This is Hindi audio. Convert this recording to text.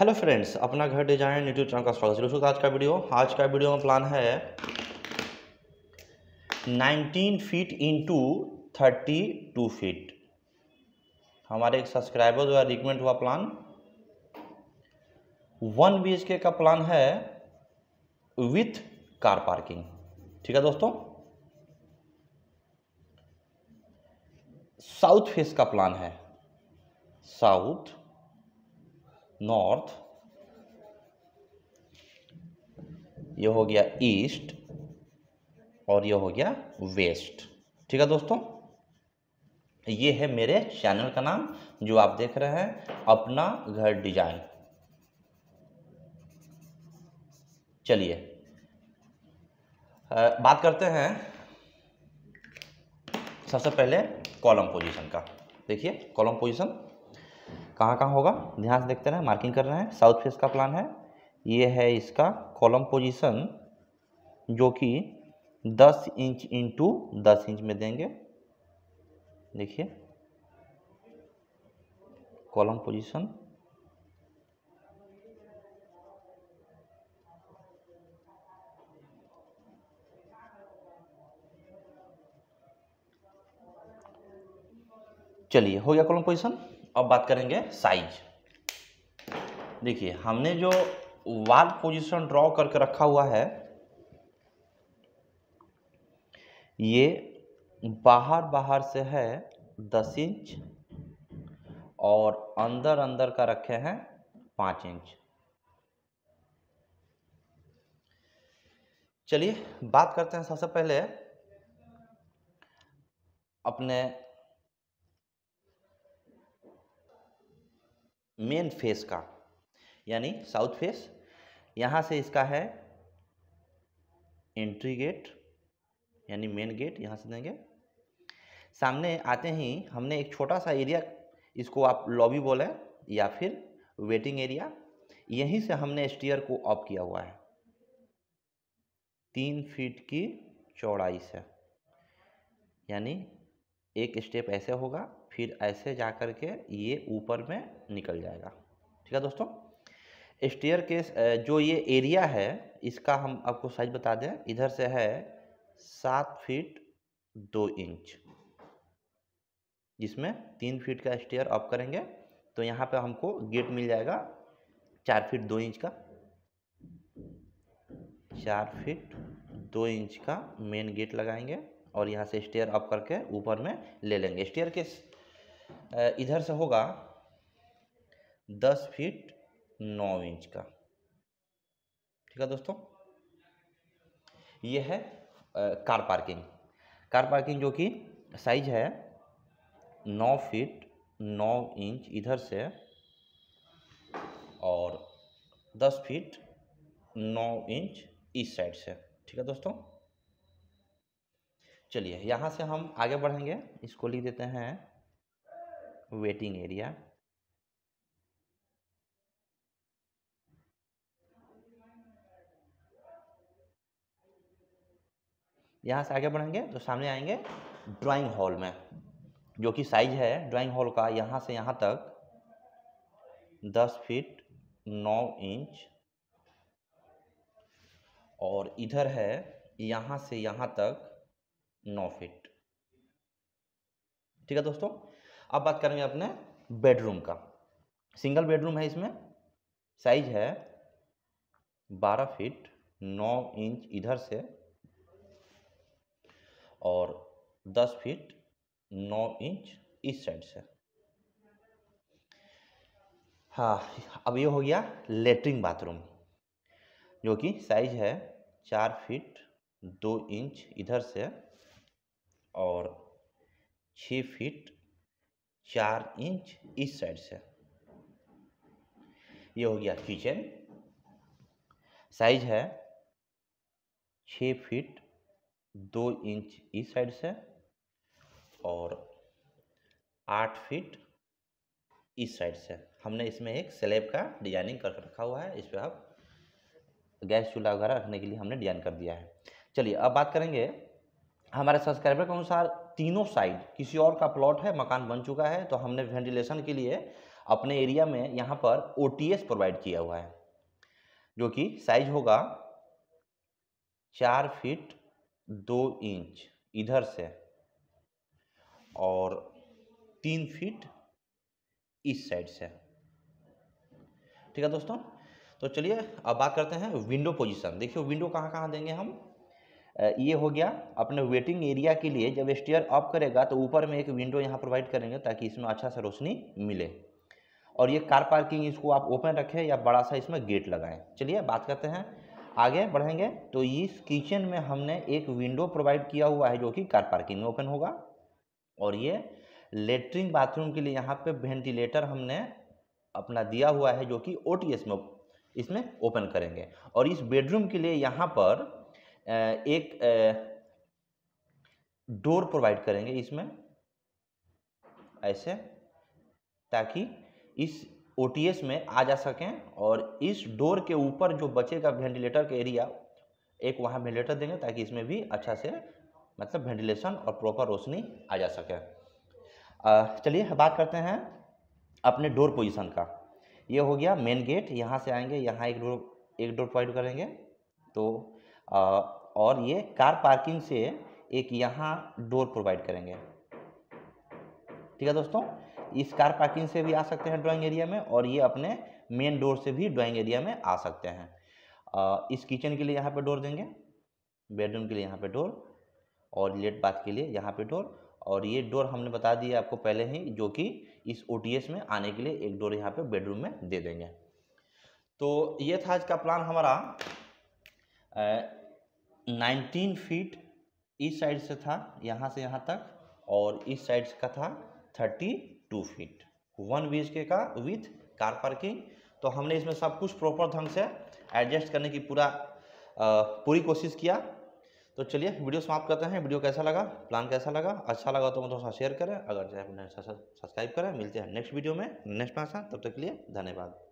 हेलो फ्रेंड्स अपना घर डिजाइन यूट्यूब चैनल का स्वागत है दोस्तों आज का वीडियो आज का वीडियो में प्लान है 19 फीट इनटू 32 फीट हमारे एक सब्सक्राइबर द्वारा रिकमेंड हुआ प्लान वन बी का प्लान है विथ कार पार्किंग ठीक है दोस्तों साउथ फेस का प्लान है साउथ नॉर्थ ये हो गया ईस्ट और ये हो गया वेस्ट ठीक है दोस्तों ये है मेरे चैनल का नाम जो आप देख रहे हैं अपना घर डिजाइन चलिए बात करते हैं सबसे पहले कॉलम पोजीशन का देखिए कॉलम पोजीशन कहाँ कहाँ होगा ध्यान से देखते रहें मार्किंग कर रहे हैं साउथ फेस का प्लान है ये है इसका कॉलम पोजीशन जो कि 10 इंच इंटू दस इंच में देंगे देखिए कॉलम पोजीशन चलिए हो गया कॉलम पोजीशन अब बात करेंगे साइज देखिए हमने जो वाल पोजीशन ड्रॉ करके रखा हुआ है ये बाहर बाहर से है दस इंच और अंदर अंदर का रखे हैं पाँच इंच चलिए बात करते हैं सबसे पहले अपने मेन फेस का यानी साउथ फेस यहाँ से इसका है एंट्री गेट यानी मेन गेट यहाँ से देंगे सामने आते ही हमने एक छोटा सा एरिया इसको आप लॉबी बोलें या फिर वेटिंग एरिया यहीं से हमने स्टीयर को ऑफ किया हुआ है तीन फीट की चौड़ाई से यानी एक स्टेप ऐसे होगा फिर ऐसे जा कर के ये ऊपर में निकल जाएगा ठीक है दोस्तों स्टेयर केस जो ये एरिया है इसका हम आपको साइज बता दें इधर से है सात फीट दो इंच जिसमें तीन फीट का स्टेयर अप करेंगे तो यहाँ पे हमको गेट मिल जाएगा चार फीट दो इंच का चार फीट दो इंच का मेन गेट लगाएंगे और यहाँ से स्टेयर अप करके ऊपर में ले लेंगे स्टेयर के इधर से होगा दस फीट नौ इंच का ठीक है दोस्तों ये है आ, कार पार्किंग कार पार्किंग जो कि साइज है नौ फीट नौ इंच इधर से और दस फीट नौ इंच इस साइड से ठीक है दोस्तों चलिए यहाँ से हम आगे बढ़ेंगे इसको लिख देते हैं वेटिंग एरिया यहाँ से आगे बढ़ेंगे तो सामने आएंगे ड्राइंग हॉल में जो कि साइज है ड्राइंग हॉल का यहाँ से यहाँ तक दस फीट नौ इंच और इधर है यहाँ से यहाँ तक नौ फीट ठीक है दोस्तों अब बात करेंगे अपने बेडरूम का सिंगल बेडरूम है इसमें साइज है बारह फीट नौ इंच इधर से और दस फीट नौ इंच इस साइड से हाँ अब ये हो गया लेटरिन बाथरूम जो कि साइज है चार फीट दो इंच इधर से और 6 फीट चार इंच इस साइड से ये हो गया किचन साइज है छ फीट दो इंच इस साइड से और आठ फीट इस साइड से हमने इसमें एक स्लेब का डिजाइनिंग कर रखा हुआ है इस पर आप गैस चूल्हा वगैरह रखने के लिए हमने डिजाइन कर दिया है चलिए अब बात करेंगे हमारे सब्सक्राइबर के अनुसार तीनों साइड किसी और का प्लॉट है मकान बन चुका है तो हमने वेंटिलेशन के लिए अपने एरिया में यहाँ पर ओ प्रोवाइड किया हुआ है जो कि साइज होगा चार फीट दो इंच इधर से और तीन फीट इस साइड से ठीक है दोस्तों तो चलिए अब बात करते हैं विंडो पोजीशन देखिए विंडो कहाँ कहाँ देंगे हम ये हो गया अपने वेटिंग एरिया के लिए जब स्टेयर अप करेगा तो ऊपर में एक विंडो यहाँ प्रोवाइड करेंगे ताकि इसमें अच्छा सा रोशनी मिले और ये कार पार्किंग इसको आप ओपन रखें या बड़ा सा इसमें गेट लगाएं चलिए बात करते हैं आगे बढ़ेंगे तो इस किचन में हमने एक विंडो प्रोवाइड किया हुआ है जो कि कार पार्किंग में ओपन होगा और ये लेटरिन बाथरूम के लिए यहाँ पे वेंटिलेटर हमने अपना दिया हुआ है जो कि ओ में इसमें ओपन करेंगे और इस बेडरूम के लिए यहाँ पर एक डोर प्रोवाइड करेंगे इसमें ऐसे ताकि इस ओ में आ जा सकें और इस डोर के ऊपर जो बचेगा वेंटिलेटर का एरिया एक वहाँ वेंटिलेटर देंगे ताकि इसमें भी अच्छा से मतलब वेंटिलेशन और प्रॉपर रोशनी आ जा सके चलिए बात करते हैं अपने डोर पोजीशन का ये हो गया मेन गेट यहाँ से आएंगे यहाँ एक डोर एक डोर प्रोवाइड करेंगे तो और ये कार पार्किंग से एक यहाँ डोर प्रोवाइड करेंगे ठीक है दोस्तों इस कार पार्किंग से भी आ सकते हैं ड्राइंग एरिया में और ये अपने मेन डोर से भी ड्राइंग एरिया में आ सकते हैं इस किचन के लिए यहाँ पे डोर देंगे बेडरूम के लिए यहाँ पे डोर और लेट बाथ के लिए यहाँ पे डोर और ये डोर हमने बता दिया आपको पहले ही जो कि इस ओ में आने के लिए एक डोर यहाँ पर बेडरूम में दे देंगे तो ये था आज का प्लान हमारा नाइनटीन फीट इस साइड से था यहाँ से यहाँ तक और इस साइड का था thirty two feet one B के का विथ कार पार्किंग तो हमने इसमें सब कुछ प्रॉपर ढंग से एडजस्ट करने की पूरा पूरी कोशिश किया तो चलिए वीडियो समाप्त करते हैं वीडियो कैसा लगा प्लान कैसा लगा अच्छा लगा तो थोड़ा सा शेयर करें अगर चाहे सब्सक्राइब तो करें मिलते हैं नेक्स्ट वीडियो में नेक्स्ट पास तब तक के लिए धन्यवाद